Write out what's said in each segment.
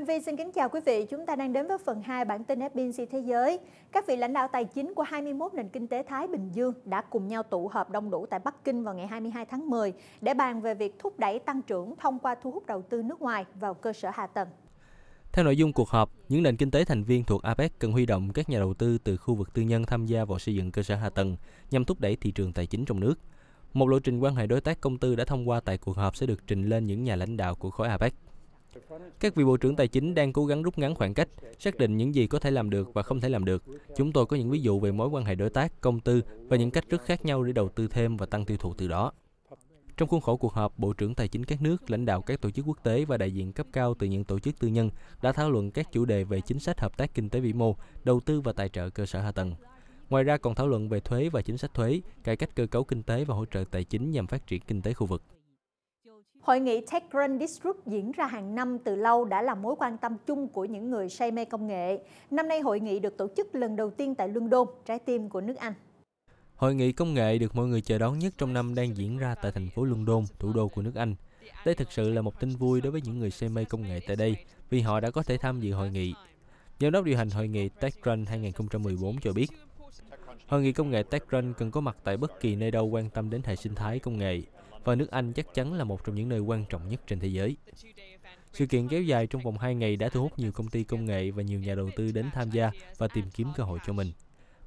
Minh Vi xin kính chào quý vị. Chúng ta đang đến với phần 2 bản tin FBNC Thế giới. Các vị lãnh đạo tài chính của 21 nền kinh tế Thái Bình Dương đã cùng nhau tụ họp đông đủ tại Bắc Kinh vào ngày 22 tháng 10 để bàn về việc thúc đẩy tăng trưởng thông qua thu hút đầu tư nước ngoài vào cơ sở hạ tầng. Theo nội dung cuộc họp, những nền kinh tế thành viên thuộc APEC cần huy động các nhà đầu tư từ khu vực tư nhân tham gia vào xây dựng cơ sở hạ tầng nhằm thúc đẩy thị trường tài chính trong nước. Một lộ trình quan hệ đối tác công tư đã thông qua tại cuộc họp sẽ được trình lên những nhà lãnh đạo của khối APEC. Các vị Bộ trưởng Tài chính đang cố gắng rút ngắn khoảng cách, xác định những gì có thể làm được và không thể làm được. Chúng tôi có những ví dụ về mối quan hệ đối tác, công tư và những cách rất khác nhau để đầu tư thêm và tăng tiêu thụ từ đó. Trong khuôn khổ cuộc họp, Bộ trưởng Tài chính các nước, lãnh đạo các tổ chức quốc tế và đại diện cấp cao từ những tổ chức tư nhân đã thảo luận các chủ đề về chính sách hợp tác kinh tế vĩ mô, đầu tư và tài trợ cơ sở hạ tầng. Ngoài ra còn thảo luận về thuế và chính sách thuế, cải cách cơ cấu kinh tế và hỗ trợ tài chính nhằm phát triển kinh tế khu vực. Hội nghị Tech Grand District diễn ra hàng năm từ lâu đã là mối quan tâm chung của những người say mê công nghệ. Năm nay hội nghị được tổ chức lần đầu tiên tại London, trái tim của nước Anh. Hội nghị công nghệ được mọi người chờ đón nhất trong năm đang diễn ra tại thành phố London, thủ đô của nước Anh. Đây thực sự là một tin vui đối với những người say mê công nghệ tại đây vì họ đã có thể tham dự hội nghị. Giám đốc điều hành hội nghị TechCrunch 2014 cho biết, Hội nghị công nghệ TechCrunch cần có mặt tại bất kỳ nơi đâu quan tâm đến hệ sinh thái công nghệ và nước Anh chắc chắn là một trong những nơi quan trọng nhất trên thế giới. Sự kiện kéo dài trong vòng 2 ngày đã thu hút nhiều công ty công nghệ và nhiều nhà đầu tư đến tham gia và tìm kiếm cơ hội cho mình.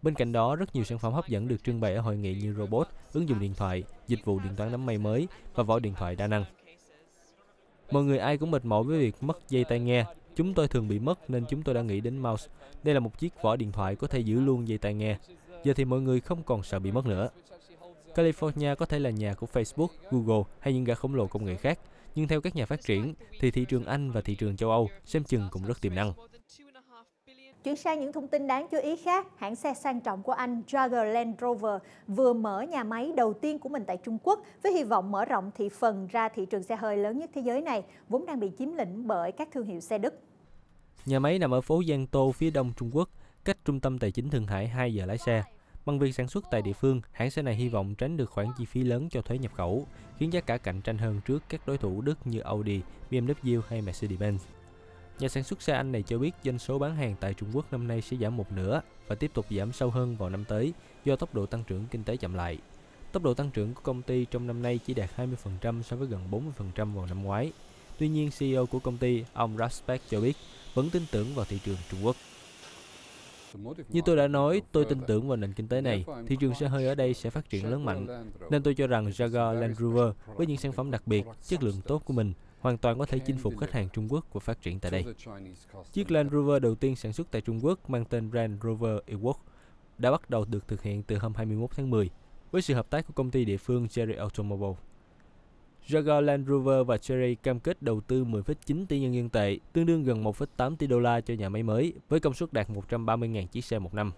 Bên cạnh đó, rất nhiều sản phẩm hấp dẫn được trưng bày ở hội nghị như robot, ứng dụng điện thoại, dịch vụ điện toán đám mây mới và vỏ điện thoại đa năng. Mọi người ai cũng mệt mỏi với việc mất dây tai nghe. Chúng tôi thường bị mất nên chúng tôi đã nghĩ đến mouse. Đây là một chiếc vỏ điện thoại có thể giữ luôn dây tai nghe. Giờ thì mọi người không còn sợ bị mất nữa. California có thể là nhà của Facebook, Google hay những gã khổng lồ công nghệ khác, nhưng theo các nhà phát triển thì thị trường Anh và thị trường châu Âu xem chừng cũng rất tiềm năng. Chuyển sang những thông tin đáng chú ý khác, hãng xe sang trọng của Anh Jaguar Land Rover vừa mở nhà máy đầu tiên của mình tại Trung Quốc với hy vọng mở rộng thị phần ra thị trường xe hơi lớn nhất thế giới này, vốn đang bị chiếm lĩnh bởi các thương hiệu xe Đức. Nhà máy nằm ở phố Giang Tô phía đông Trung Quốc, cách trung tâm tài chính Thượng Hải 2 giờ lái xe. Bằng việc sản xuất tại địa phương, hãng xe này hy vọng tránh được khoản chi phí lớn cho thuế nhập khẩu, khiến giá cả cạnh tranh hơn trước các đối thủ Đức như Audi, BMW hay Mercedes-Benz. Nhà sản xuất xe Anh này cho biết doanh số bán hàng tại Trung Quốc năm nay sẽ giảm một nửa và tiếp tục giảm sâu hơn vào năm tới do tốc độ tăng trưởng kinh tế chậm lại. Tốc độ tăng trưởng của công ty trong năm nay chỉ đạt 20% so với gần 40% vào năm ngoái. Tuy nhiên, CEO của công ty, ông Raspeck cho biết, vẫn tin tưởng vào thị trường Trung Quốc. Như tôi đã nói, tôi tin tưởng vào nền kinh tế này. Thị trường xe hơi ở đây sẽ phát triển lớn mạnh. Nên tôi cho rằng Jaguar Land Rover với những sản phẩm đặc biệt, chất lượng tốt của mình hoàn toàn có thể chinh phục khách hàng Trung Quốc và phát triển tại đây. Chiếc Land Rover đầu tiên sản xuất tại Trung Quốc mang tên Land Rover Ewok đã bắt đầu được thực hiện từ hôm 21 tháng 10 với sự hợp tác của công ty địa phương Cherry Automobile. Jaguar Land Rover và Cherry cam kết đầu tư 10,9 tỷ nhân dân tệ, tương đương gần 1,8 tỷ đô la cho nhà máy mới, với công suất đạt 130.000 chiếc xe một năm.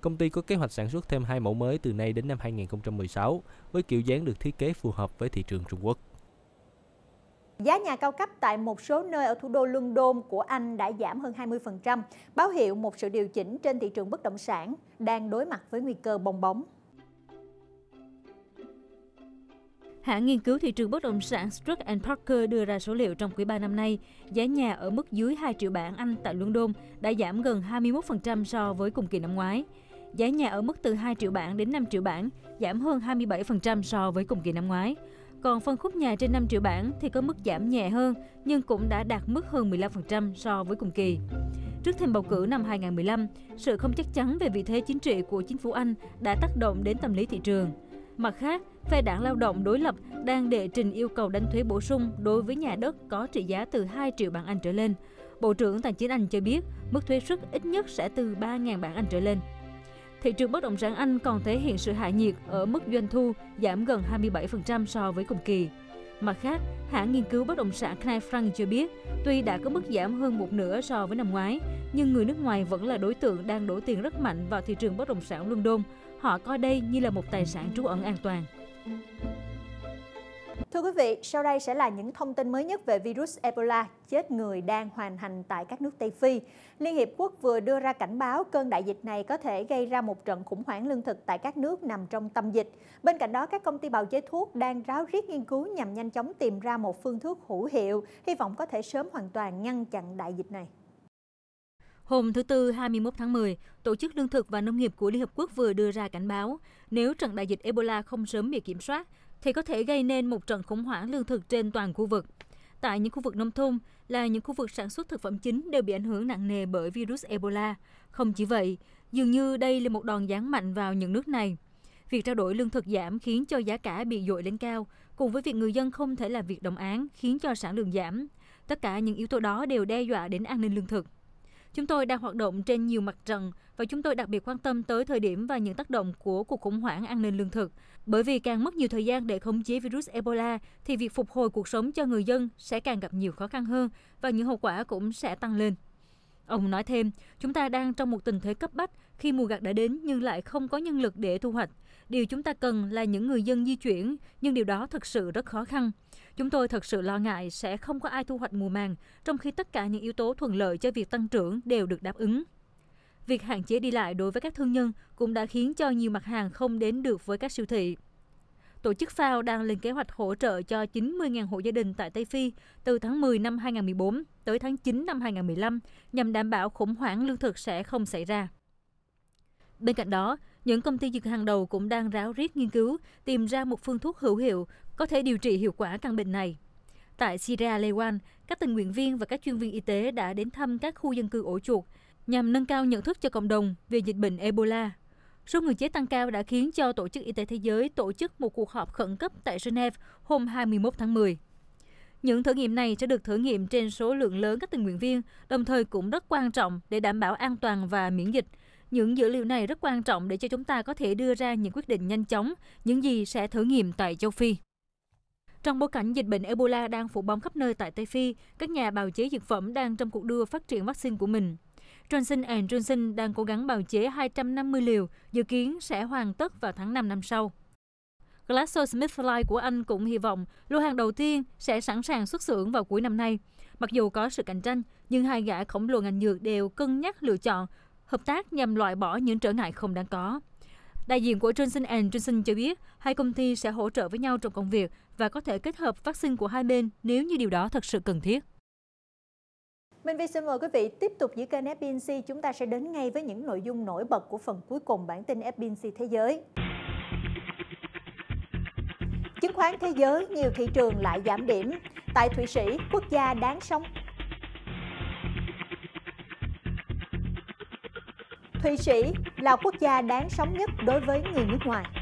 Công ty có kế hoạch sản xuất thêm hai mẫu mới từ nay đến năm 2016, với kiểu dáng được thiết kế phù hợp với thị trường Trung Quốc. Giá nhà cao cấp tại một số nơi ở thủ đô London của Anh đã giảm hơn 20%, báo hiệu một sự điều chỉnh trên thị trường bất động sản đang đối mặt với nguy cơ bong bóng. Hãng nghiên cứu thị trường bất động sản Struck Parker đưa ra số liệu trong quý 3 năm nay, giá nhà ở mức dưới 2 triệu bảng Anh tại London đã giảm gần 21% so với cùng kỳ năm ngoái. Giá nhà ở mức từ 2 triệu bảng đến 5 triệu bảng, giảm hơn 27% so với cùng kỳ năm ngoái. Còn phân khúc nhà trên 5 triệu bảng thì có mức giảm nhẹ hơn, nhưng cũng đã đạt mức hơn 15% so với cùng kỳ. Trước thêm bầu cử năm 2015, sự không chắc chắn về vị thế chính trị của chính phủ Anh đã tác động đến tâm lý thị trường. Mặt khác, phe đảng lao động đối lập đang đệ trình yêu cầu đánh thuế bổ sung đối với nhà đất có trị giá từ 2 triệu bảng Anh trở lên. Bộ trưởng Tài chính Anh cho biết mức thuế suất ít nhất sẽ từ 3.000 bảng Anh trở lên. Thị trường bất động sản Anh còn thể hiện sự hạ nhiệt ở mức doanh thu giảm gần 27% so với cùng kỳ. Mặt khác, hãng nghiên cứu bất động sản Knight Frank cho biết, tuy đã có mức giảm hơn một nửa so với năm ngoái, nhưng người nước ngoài vẫn là đối tượng đang đổ tiền rất mạnh vào thị trường bất động sản London, Họ coi đây như là một tài sản trú ẩn an toàn. Thưa quý vị, sau đây sẽ là những thông tin mới nhất về virus Ebola chết người đang hoàn hành tại các nước Tây Phi. Liên Hiệp Quốc vừa đưa ra cảnh báo cơn đại dịch này có thể gây ra một trận khủng hoảng lương thực tại các nước nằm trong tâm dịch. Bên cạnh đó, các công ty bào chế thuốc đang ráo riết nghiên cứu nhằm nhanh chóng tìm ra một phương thuốc hữu hiệu, hy vọng có thể sớm hoàn toàn ngăn chặn đại dịch này. Hôm thứ Tư 21 tháng 10, Tổ chức Lương thực và Nông nghiệp của Liên Hợp Quốc vừa đưa ra cảnh báo, nếu trận đại dịch Ebola không sớm bị kiểm soát, thì có thể gây nên một trận khủng hoảng lương thực trên toàn khu vực. Tại những khu vực nông thôn là những khu vực sản xuất thực phẩm chính đều bị ảnh hưởng nặng nề bởi virus Ebola. Không chỉ vậy, dường như đây là một đòn giáng mạnh vào những nước này. Việc trao đổi lương thực giảm khiến cho giá cả bị dội lên cao, cùng với việc người dân không thể làm việc đồng án khiến cho sản lượng giảm. Tất cả những yếu tố đó đều đe dọa đến an ninh lương thực. Chúng tôi đang hoạt động trên nhiều mặt trận và chúng tôi đặc biệt quan tâm tới thời điểm và những tác động của cuộc khủng hoảng an ninh lương thực. Bởi vì càng mất nhiều thời gian để khống chế virus Ebola thì việc phục hồi cuộc sống cho người dân sẽ càng gặp nhiều khó khăn hơn và những hậu quả cũng sẽ tăng lên. Ông nói thêm, chúng ta đang trong một tình thế cấp bách khi mùa gặt đã đến nhưng lại không có nhân lực để thu hoạch. Điều chúng ta cần là những người dân di chuyển, nhưng điều đó thực sự rất khó khăn. Chúng tôi thật sự lo ngại sẽ không có ai thu hoạch mùa màng, trong khi tất cả những yếu tố thuận lợi cho việc tăng trưởng đều được đáp ứng. Việc hạn chế đi lại đối với các thương nhân cũng đã khiến cho nhiều mặt hàng không đến được với các siêu thị. Tổ chức FAO đang lên kế hoạch hỗ trợ cho 90.000 hộ gia đình tại Tây Phi từ tháng 10 năm 2014 tới tháng 9 năm 2015 nhằm đảm bảo khủng hoảng lương thực sẽ không xảy ra. Bên cạnh đó, những công ty dược hàng đầu cũng đang ráo riết nghiên cứu tìm ra một phương thuốc hữu hiệu có thể điều trị hiệu quả căn bệnh này. Tại Sierra Leone, các tình nguyện viên và các chuyên viên y tế đã đến thăm các khu dân cư ổ chuột nhằm nâng cao nhận thức cho cộng đồng về dịch bệnh Ebola. Số người chết tăng cao đã khiến cho Tổ chức Y tế Thế giới tổ chức một cuộc họp khẩn cấp tại Geneva hôm 21 tháng 10. Những thử nghiệm này sẽ được thử nghiệm trên số lượng lớn các tình nguyện viên, đồng thời cũng rất quan trọng để đảm bảo an toàn và miễn dịch – những dữ liệu này rất quan trọng để cho chúng ta có thể đưa ra những quyết định nhanh chóng, những gì sẽ thử nghiệm tại châu Phi. Trong bối cảnh dịch bệnh Ebola đang phủ bóng khắp nơi tại Tây Phi, các nhà bào chế dược phẩm đang trong cuộc đua phát triển vaccine của mình. Johnson Johnson đang cố gắng bào chế 250 liều, dự kiến sẽ hoàn tất vào tháng 5 năm sau. GlaxoSmithKline của Anh cũng hy vọng lô hàng đầu tiên sẽ sẵn sàng xuất xưởng vào cuối năm nay. Mặc dù có sự cạnh tranh, nhưng hai gã khổng lồ ngành dược đều cân nhắc lựa chọn hợp tác nhằm loại bỏ những trở ngại không đáng có. Đại diện của Johnson Johnson cho biết, hai công ty sẽ hỗ trợ với nhau trong công việc và có thể kết hợp vaccine của hai bên nếu như điều đó thật sự cần thiết. Minh Vi xin mời quý vị tiếp tục giữ kênh FBNC. Chúng ta sẽ đến ngay với những nội dung nổi bật của phần cuối cùng bản tin FBNC Thế giới. Chứng khoán thế giới, nhiều thị trường lại giảm điểm. Tại Thụy Sĩ, quốc gia đáng sống Thụy Sĩ là quốc gia đáng sống nhất đối với người nước ngoài.